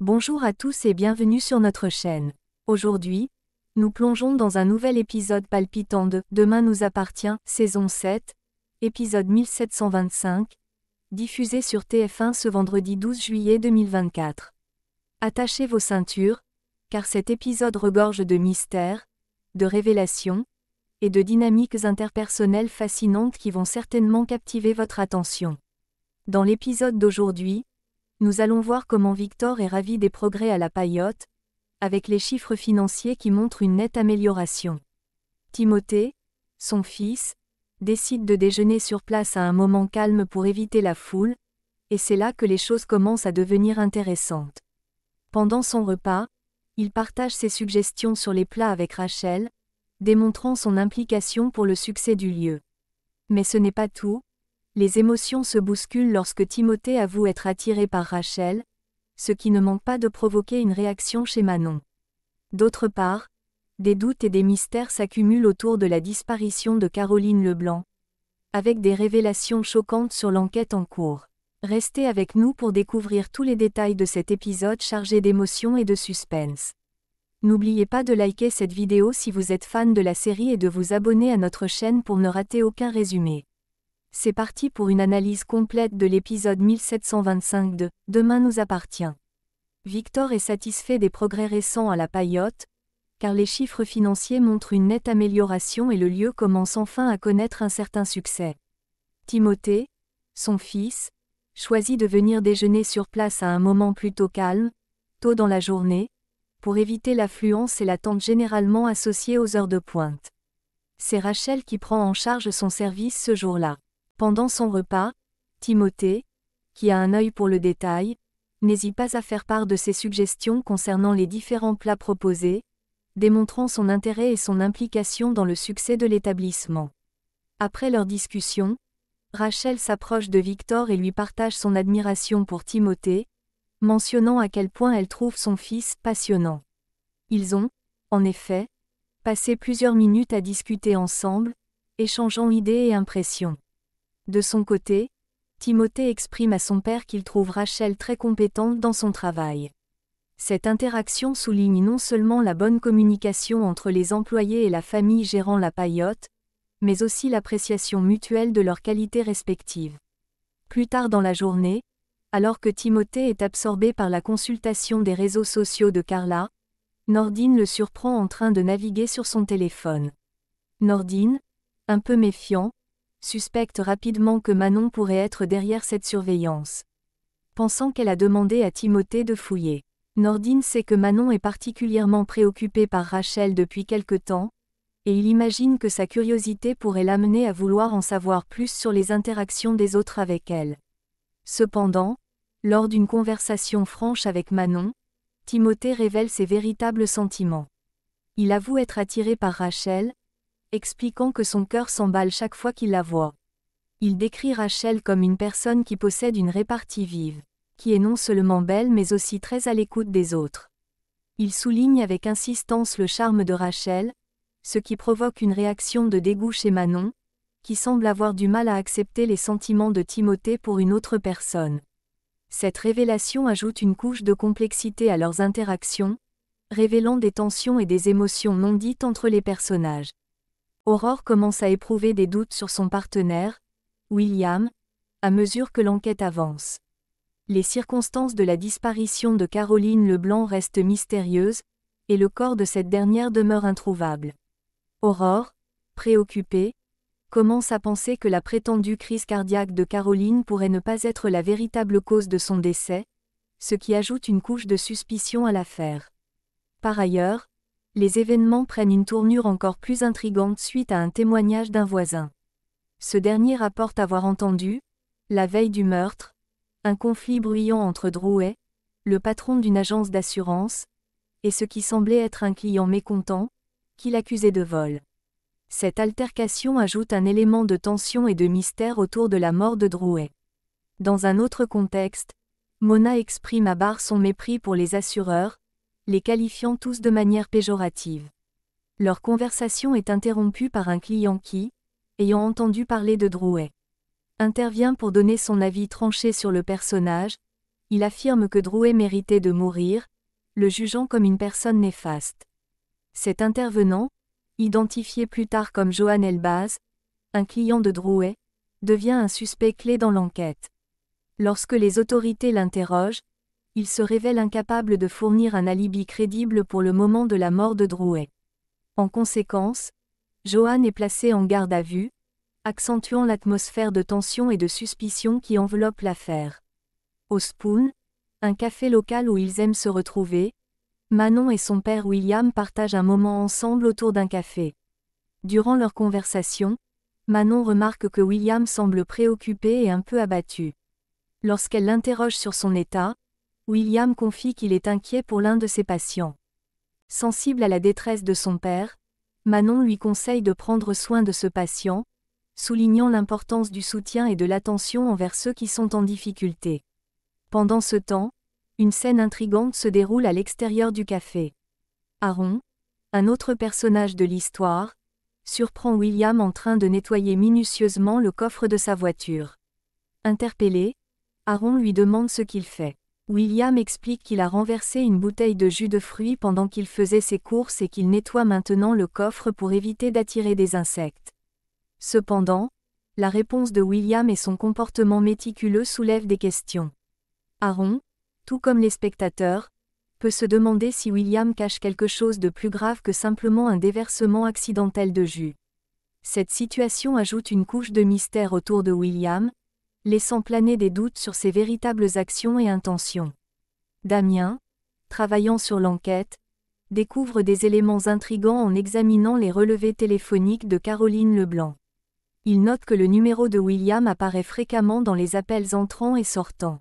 Bonjour à tous et bienvenue sur notre chaîne. Aujourd'hui, nous plongeons dans un nouvel épisode palpitant de Demain nous appartient, saison 7, épisode 1725, diffusé sur TF1 ce vendredi 12 juillet 2024. Attachez vos ceintures, car cet épisode regorge de mystères, de révélations, et de dynamiques interpersonnelles fascinantes qui vont certainement captiver votre attention. Dans l'épisode d'aujourd'hui, nous allons voir comment Victor est ravi des progrès à la paillote, avec les chiffres financiers qui montrent une nette amélioration. Timothée, son fils, décide de déjeuner sur place à un moment calme pour éviter la foule, et c'est là que les choses commencent à devenir intéressantes. Pendant son repas, il partage ses suggestions sur les plats avec Rachel, démontrant son implication pour le succès du lieu. Mais ce n'est pas tout, les émotions se bousculent lorsque Timothée avoue être attiré par Rachel, ce qui ne manque pas de provoquer une réaction chez Manon. D'autre part, des doutes et des mystères s'accumulent autour de la disparition de Caroline Leblanc, avec des révélations choquantes sur l'enquête en cours. Restez avec nous pour découvrir tous les détails de cet épisode chargé d'émotions et de suspense. N'oubliez pas de liker cette vidéo si vous êtes fan de la série et de vous abonner à notre chaîne pour ne rater aucun résumé c'est parti pour une analyse complète de l'épisode 1725 de Demain nous appartient. Victor est satisfait des progrès récents à la paillote, car les chiffres financiers montrent une nette amélioration et le lieu commence enfin à connaître un certain succès. Timothée, son fils, choisit de venir déjeuner sur place à un moment plutôt calme, tôt dans la journée, pour éviter l'affluence et l'attente généralement associée aux heures de pointe. C'est Rachel qui prend en charge son service ce jour-là. Pendant son repas, Timothée, qui a un œil pour le détail, n'hésite pas à faire part de ses suggestions concernant les différents plats proposés, démontrant son intérêt et son implication dans le succès de l'établissement. Après leur discussion, Rachel s'approche de Victor et lui partage son admiration pour Timothée, mentionnant à quel point elle trouve son fils passionnant. Ils ont, en effet, passé plusieurs minutes à discuter ensemble, échangeant idées et impressions. De son côté, Timothée exprime à son père qu'il trouve Rachel très compétente dans son travail. Cette interaction souligne non seulement la bonne communication entre les employés et la famille gérant la paillote, mais aussi l'appréciation mutuelle de leurs qualités respectives. Plus tard dans la journée, alors que Timothée est absorbé par la consultation des réseaux sociaux de Carla, Nordine le surprend en train de naviguer sur son téléphone. Nordine, un peu méfiant, suspecte rapidement que Manon pourrait être derrière cette surveillance. Pensant qu'elle a demandé à Timothée de fouiller. Nordine sait que Manon est particulièrement préoccupée par Rachel depuis quelque temps, et il imagine que sa curiosité pourrait l'amener à vouloir en savoir plus sur les interactions des autres avec elle. Cependant, lors d'une conversation franche avec Manon, Timothée révèle ses véritables sentiments. Il avoue être attiré par Rachel, expliquant que son cœur s'emballe chaque fois qu'il la voit. Il décrit Rachel comme une personne qui possède une répartie vive, qui est non seulement belle mais aussi très à l'écoute des autres. Il souligne avec insistance le charme de Rachel, ce qui provoque une réaction de dégoût chez Manon, qui semble avoir du mal à accepter les sentiments de Timothée pour une autre personne. Cette révélation ajoute une couche de complexité à leurs interactions, révélant des tensions et des émotions non dites entre les personnages. Aurore commence à éprouver des doutes sur son partenaire, William, à mesure que l'enquête avance. Les circonstances de la disparition de Caroline Leblanc restent mystérieuses, et le corps de cette dernière demeure introuvable. Aurore, préoccupée, commence à penser que la prétendue crise cardiaque de Caroline pourrait ne pas être la véritable cause de son décès, ce qui ajoute une couche de suspicion à l'affaire. Par ailleurs, les événements prennent une tournure encore plus intrigante suite à un témoignage d'un voisin. Ce dernier rapporte avoir entendu, la veille du meurtre, un conflit bruyant entre Drouet, le patron d'une agence d'assurance, et ce qui semblait être un client mécontent, qu'il accusait de vol. Cette altercation ajoute un élément de tension et de mystère autour de la mort de Drouet. Dans un autre contexte, Mona exprime à Barre son mépris pour les assureurs, les qualifiant tous de manière péjorative. Leur conversation est interrompue par un client qui, ayant entendu parler de Drouet, intervient pour donner son avis tranché sur le personnage, il affirme que Drouet méritait de mourir, le jugeant comme une personne néfaste. Cet intervenant, identifié plus tard comme Johan Elbaz, un client de Drouet, devient un suspect clé dans l'enquête. Lorsque les autorités l'interrogent, il se révèle incapable de fournir un alibi crédible pour le moment de la mort de Drouet. En conséquence, Johan est placé en garde à vue, accentuant l'atmosphère de tension et de suspicion qui enveloppe l'affaire. Au Spoon, un café local où ils aiment se retrouver, Manon et son père William partagent un moment ensemble autour d'un café. Durant leur conversation, Manon remarque que William semble préoccupé et un peu abattu. Lorsqu'elle l'interroge sur son état, William confie qu'il est inquiet pour l'un de ses patients. Sensible à la détresse de son père, Manon lui conseille de prendre soin de ce patient, soulignant l'importance du soutien et de l'attention envers ceux qui sont en difficulté. Pendant ce temps, une scène intrigante se déroule à l'extérieur du café. Aaron, un autre personnage de l'histoire, surprend William en train de nettoyer minutieusement le coffre de sa voiture. Interpellé, Aaron lui demande ce qu'il fait. William explique qu'il a renversé une bouteille de jus de fruits pendant qu'il faisait ses courses et qu'il nettoie maintenant le coffre pour éviter d'attirer des insectes. Cependant, la réponse de William et son comportement méticuleux soulèvent des questions. Aaron, tout comme les spectateurs, peut se demander si William cache quelque chose de plus grave que simplement un déversement accidentel de jus. Cette situation ajoute une couche de mystère autour de William, laissant planer des doutes sur ses véritables actions et intentions. Damien, travaillant sur l'enquête, découvre des éléments intrigants en examinant les relevés téléphoniques de Caroline Leblanc. Il note que le numéro de William apparaît fréquemment dans les appels entrants et sortants.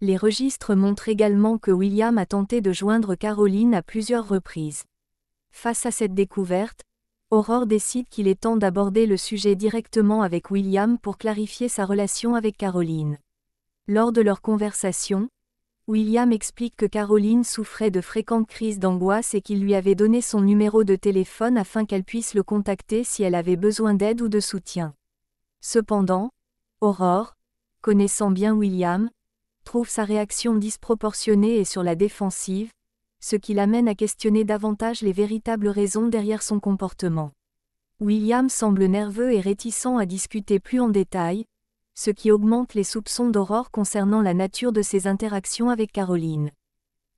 Les registres montrent également que William a tenté de joindre Caroline à plusieurs reprises. Face à cette découverte, Aurore décide qu'il est temps d'aborder le sujet directement avec William pour clarifier sa relation avec Caroline. Lors de leur conversation, William explique que Caroline souffrait de fréquentes crises d'angoisse et qu'il lui avait donné son numéro de téléphone afin qu'elle puisse le contacter si elle avait besoin d'aide ou de soutien. Cependant, Aurore, connaissant bien William, trouve sa réaction disproportionnée et sur la défensive, ce qui l'amène à questionner davantage les véritables raisons derrière son comportement. William semble nerveux et réticent à discuter plus en détail, ce qui augmente les soupçons d'Aurore concernant la nature de ses interactions avec Caroline.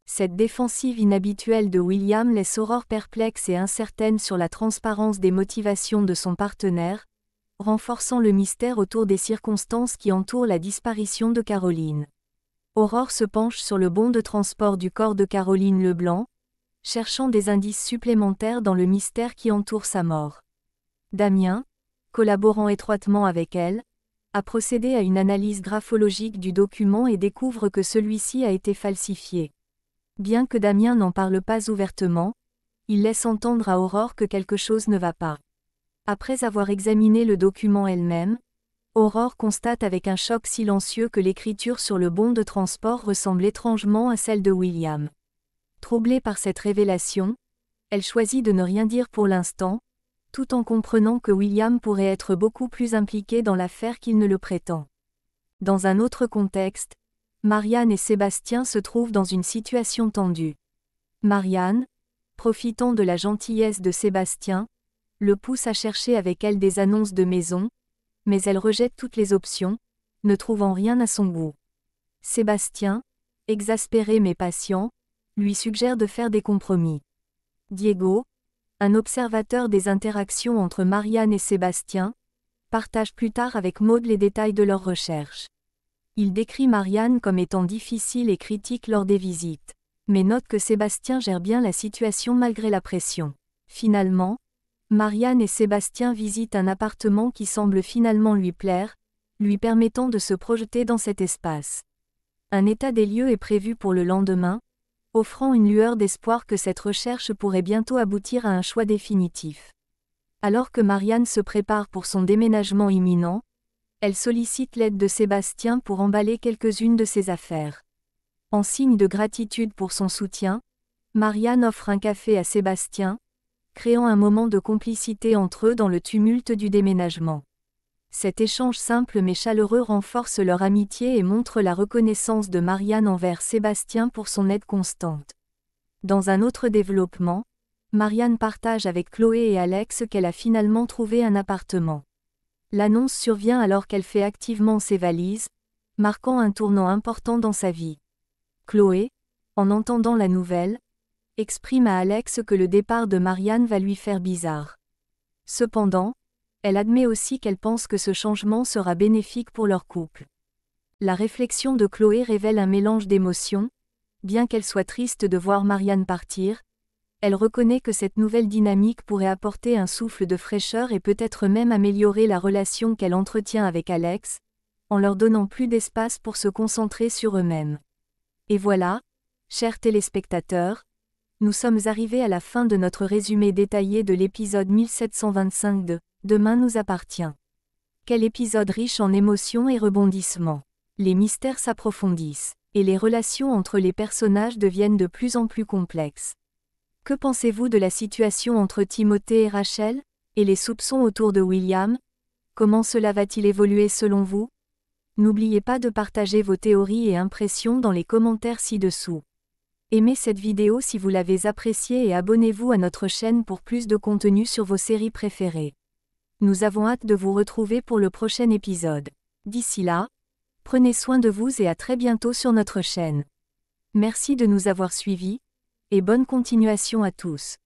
Cette défensive inhabituelle de William laisse Aurore perplexe et incertaine sur la transparence des motivations de son partenaire, renforçant le mystère autour des circonstances qui entourent la disparition de Caroline. Aurore se penche sur le bon de transport du corps de Caroline Leblanc, cherchant des indices supplémentaires dans le mystère qui entoure sa mort. Damien, collaborant étroitement avec elle, a procédé à une analyse graphologique du document et découvre que celui-ci a été falsifié. Bien que Damien n'en parle pas ouvertement, il laisse entendre à Aurore que quelque chose ne va pas. Après avoir examiné le document elle-même, Aurore constate avec un choc silencieux que l'écriture sur le bon de transport ressemble étrangement à celle de William. Troublée par cette révélation, elle choisit de ne rien dire pour l'instant, tout en comprenant que William pourrait être beaucoup plus impliqué dans l'affaire qu'il ne le prétend. Dans un autre contexte, Marianne et Sébastien se trouvent dans une situation tendue. Marianne, profitant de la gentillesse de Sébastien, le pousse à chercher avec elle des annonces de maison, mais elle rejette toutes les options, ne trouvant rien à son goût. Sébastien, exaspéré mais patient, lui suggère de faire des compromis. Diego, un observateur des interactions entre Marianne et Sébastien, partage plus tard avec Maud les détails de leurs recherches. Il décrit Marianne comme étant difficile et critique lors des visites, mais note que Sébastien gère bien la situation malgré la pression. Finalement, Marianne et Sébastien visitent un appartement qui semble finalement lui plaire, lui permettant de se projeter dans cet espace. Un état des lieux est prévu pour le lendemain, offrant une lueur d'espoir que cette recherche pourrait bientôt aboutir à un choix définitif. Alors que Marianne se prépare pour son déménagement imminent, elle sollicite l'aide de Sébastien pour emballer quelques-unes de ses affaires. En signe de gratitude pour son soutien, Marianne offre un café à Sébastien, créant un moment de complicité entre eux dans le tumulte du déménagement. Cet échange simple mais chaleureux renforce leur amitié et montre la reconnaissance de Marianne envers Sébastien pour son aide constante. Dans un autre développement, Marianne partage avec Chloé et Alex qu'elle a finalement trouvé un appartement. L'annonce survient alors qu'elle fait activement ses valises, marquant un tournant important dans sa vie. Chloé, en entendant la nouvelle, exprime à Alex que le départ de Marianne va lui faire bizarre. Cependant, elle admet aussi qu'elle pense que ce changement sera bénéfique pour leur couple. La réflexion de Chloé révèle un mélange d'émotions, bien qu'elle soit triste de voir Marianne partir, elle reconnaît que cette nouvelle dynamique pourrait apporter un souffle de fraîcheur et peut-être même améliorer la relation qu'elle entretient avec Alex, en leur donnant plus d'espace pour se concentrer sur eux-mêmes. Et voilà, chers téléspectateurs, nous sommes arrivés à la fin de notre résumé détaillé de l'épisode 1725 de Demain nous appartient. Quel épisode riche en émotions et rebondissements. Les mystères s'approfondissent, et les relations entre les personnages deviennent de plus en plus complexes. Que pensez-vous de la situation entre Timothée et Rachel, et les soupçons autour de William Comment cela va-t-il évoluer selon vous N'oubliez pas de partager vos théories et impressions dans les commentaires ci-dessous. Aimez cette vidéo si vous l'avez appréciée et abonnez-vous à notre chaîne pour plus de contenu sur vos séries préférées. Nous avons hâte de vous retrouver pour le prochain épisode. D'ici là, prenez soin de vous et à très bientôt sur notre chaîne. Merci de nous avoir suivis, et bonne continuation à tous.